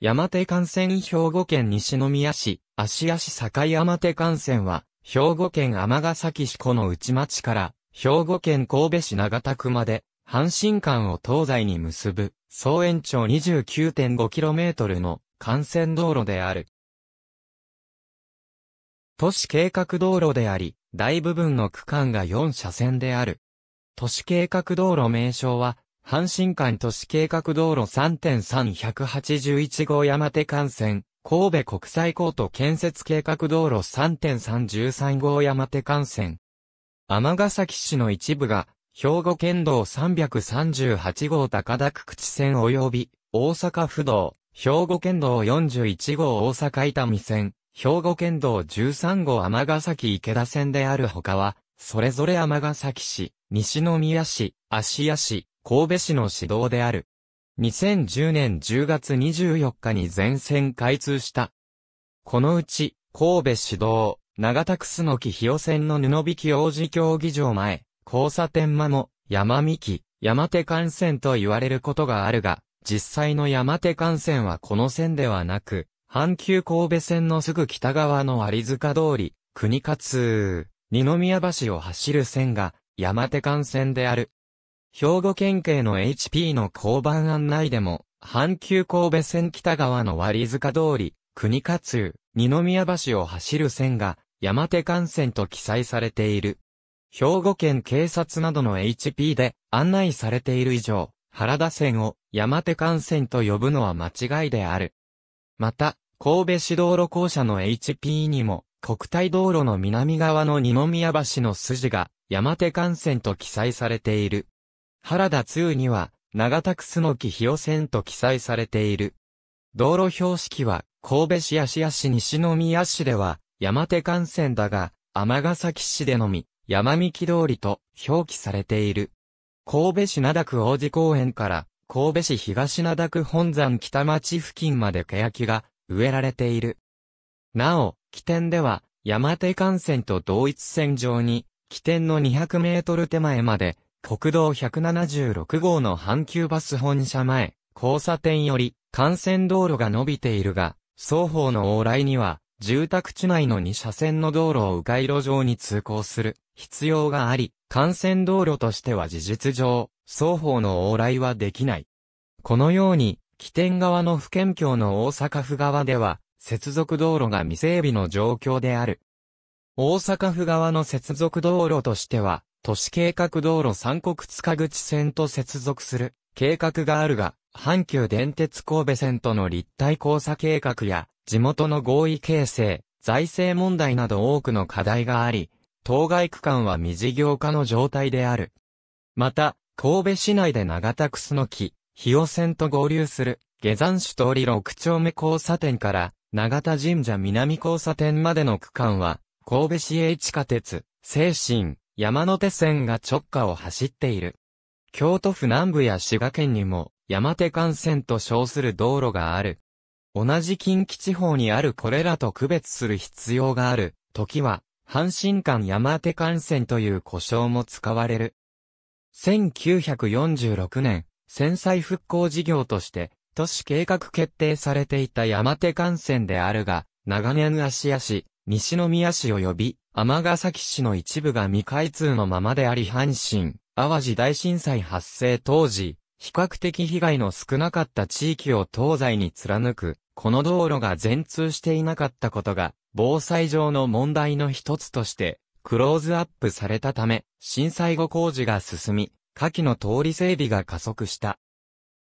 山手幹線兵庫県西宮市、芦屋市境山手幹線は、兵庫県ヶ崎市湖の内町から、兵庫県神戸市長田区まで、阪神間を東西に結ぶ、総延長 29.5km の幹線道路である。都市計画道路であり、大部分の区間が4車線である。都市計画道路名称は、阪神間都市計画道路3.3181号山手幹線、神戸国際港と建設計画道路3.313号山手幹線。尼崎市の一部が、兵庫県道338号高田区口線及び、大阪府道、兵庫県道41号大阪伊丹線、兵庫県道13号尼崎池田線であるほかは、それぞれ尼崎市、西宮市、芦屋市、神戸市の市道である。2010年10月24日に全線開通した。このうち、神戸市道、長田区須の木日線の布引王子競技場前、交差点間も、山見山手幹線と言われることがあるが、実際の山手幹線はこの線ではなく、阪急神戸線のすぐ北側の有塚通り、国勝、二宮橋を走る線が、山手幹線である。兵庫県警の HP の交番案内でも、阪急神戸線北側の割塚通り、国勝通、二宮橋を走る線が、山手幹線と記載されている。兵庫県警察などの HP で案内されている以上、原田線を山手幹線と呼ぶのは間違いである。また、神戸市道路公社の HP にも、国体道路の南側の二宮橋の筋が山手幹線と記載されている。原田通には、長田楠の木日線と記載されている。道路標識は、神戸市芦屋市西宮市では、山手幹線だが、尼崎市でのみ、山道通りと表記されている。神戸市灘区王子公園から、神戸市東灘区本山北町付近まで欅が植えられている。なお、起点では、山手幹線と同一線上に、起点の200メートル手前まで、国道176号の阪急バス本社前、交差点より幹線道路が伸びているが、双方の往来には、住宅地内の2車線の道路を迂回路上に通行する必要があり、幹線道路としては事実上、双方の往来はできない。このように、起点側の不県境の大阪府側では、接続道路が未整備の状況である。大阪府側の接続道路としては、都市計画道路三国塚口線と接続する計画があるが、阪急電鉄神戸線との立体交差計画や、地元の合意形成、財政問題など多くの課題があり、当該区間は未事業化の状態である。また、神戸市内で長田楠の木、日尾線と合流する、下山市通り六丁目交差点から、長田神社南交差点までの区間は、神戸市営地下鉄、精神、山手線が直下を走っている。京都府南部や滋賀県にも山手幹線と称する道路がある。同じ近畿地方にあるこれらと区別する必要がある時は、阪神間山手幹線という呼称も使われる。1946年、戦災復興事業として、都市計画決定されていた山手幹線であるが、長年芦屋市、西宮市及び尼崎市の一部が未開通のままであり阪神、淡路大震災発生当時、比較的被害の少なかった地域を東西に貫く、この道路が全通していなかったことが、防災上の問題の一つとして、クローズアップされたため、震災後工事が進み、下記の通り整備が加速した。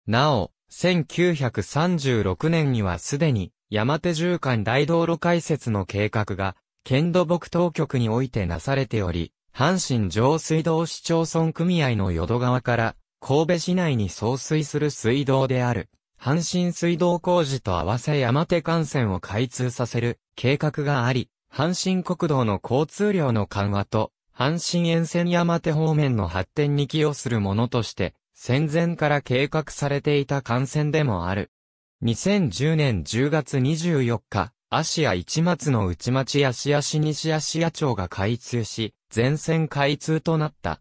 なお、1936年にはすでに、山手縦貫大道路開設の計画が県土木当局においてなされており、阪神上水道市町村組合の淀川から神戸市内に送水する水道である。阪神水道工事と合わせ山手幹線を開通させる計画があり、阪神国道の交通量の緩和と、阪神沿線山手方面の発展に寄与するものとして、戦前から計画されていた幹線でもある。2010年10月24日、足屋市松の内町芦屋市西足屋町が開通し、全線開通となった。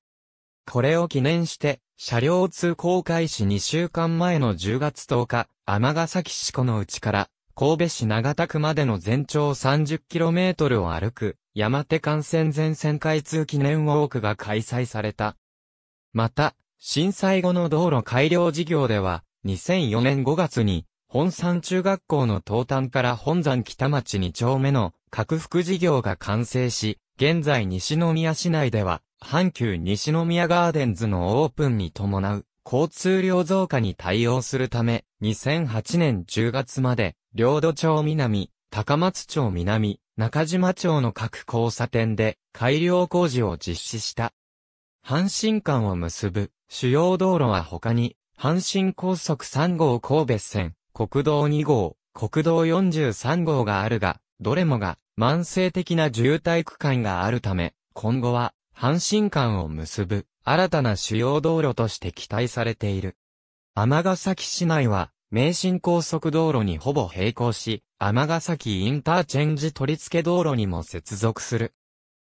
これを記念して、車両通行開始2週間前の10月10日、尼崎市湖の内から、神戸市長田区までの全長 30km を歩く、山手幹線全線開通記念ウォークが開催された。また、震災後の道路改良事業では、2004年5月に、本山中学校の東端から本山北町2丁目の拡幅事業が完成し、現在西宮市内では、阪急西宮ガーデンズのオープンに伴う、交通量増加に対応するため、2008年10月まで、領土町南、高松町南、中島町の各交差点で改良工事を実施した。阪神間を結ぶ主要道路は他に、阪神高速3号神戸線、国道2号、国道43号があるが、どれもが慢性的な渋滞区間があるため、今後は阪神間を結ぶ新たな主要道路として期待されている。尼崎市内は、名神高速道路にほぼ並行し、尼崎インターチェンジ取付道路にも接続する。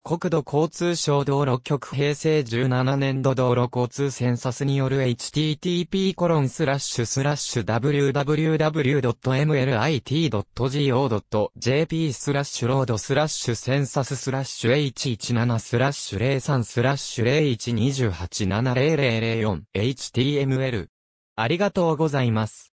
国土交通省道路局平成17年度道路交通センサスによる http コロンスラッシュスラッシュ www.mlit.go.jp スラッシュロードスラッシュセンサススラッシュ h17 スラッシュ03スラッシュ01287004 html ありがとうございます。